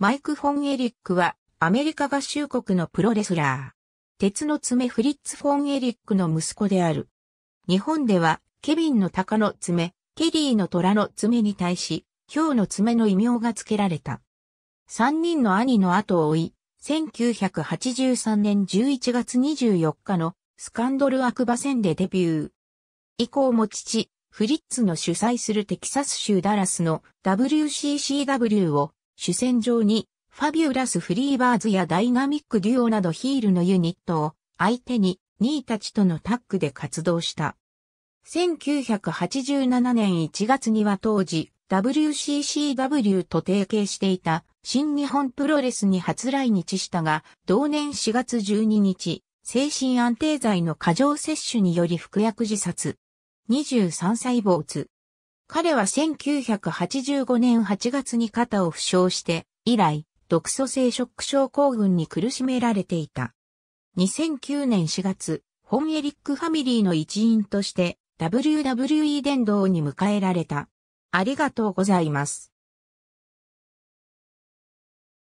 マイク・フォン・エリックはアメリカ合衆国のプロレスラー。鉄の爪フリッツ・フォン・エリックの息子である。日本ではケビンの鷹の爪、ケリーの虎の爪に対し、ヒョウの爪の異名が付けられた。三人の兄の後を追い、1983年11月24日のスカンドル悪馬戦でデビュー。以降も父、フリッツの主催するテキサス州ダラスの WCCW を主戦場に、ファビュラス・フリーバーズやダイナミック・デュオなどヒールのユニットを相手に、ニーたちとのタッグで活動した。1987年1月には当時、WCCW と提携していた新日本プロレスに初来日したが、同年4月12日、精神安定剤の過剰摂取により服薬自殺。23歳坊主、彼は1985年8月に肩を負傷して、以来、毒素性ショック症候群に苦しめられていた。2009年4月、ホンエリックファミリーの一員として、WWE 殿堂に迎えられた。ありがとうございます。